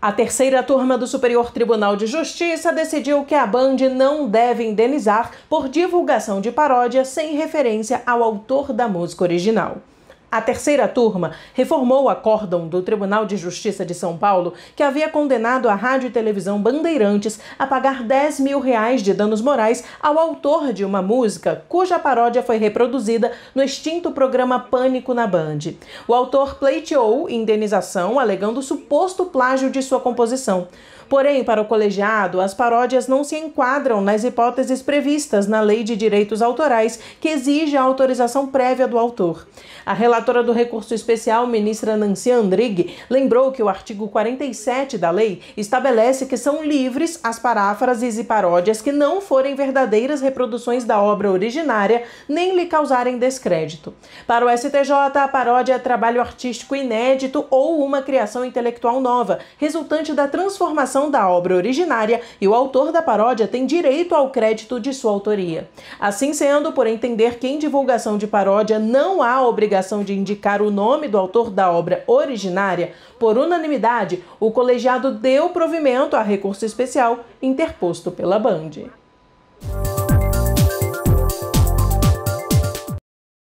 A terceira turma do Superior Tribunal de Justiça decidiu que a Band não deve indenizar por divulgação de paródia sem referência ao autor da música original. A terceira turma reformou o acórdão do Tribunal de Justiça de São Paulo, que havia condenado a Rádio e Televisão Bandeirantes a pagar 10 mil reais de danos morais ao autor de uma música cuja paródia foi reproduzida no extinto programa Pânico na Band. O autor pleiteou indenização alegando suposto plágio de sua composição. Porém, para o colegiado, as paródias não se enquadram nas hipóteses previstas na Lei de Direitos Autorais, que exige a autorização prévia do autor. A relatora do recurso especial, ministra Nancy Andrighi, lembrou que o artigo 47 da lei estabelece que são livres as paráfrases e paródias que não forem verdadeiras reproduções da obra originária, nem lhe causarem descrédito. Para o STJ, a paródia é trabalho artístico inédito ou uma criação intelectual nova, resultante da transformação adaptação da obra originária e o autor da paródia tem direito ao crédito de sua autoria. Assim sendo, por entender que em divulgação de paródia não há obrigação de indicar o nome do autor da obra originária, por unanimidade, o colegiado deu provimento a recurso especial interposto pela Band.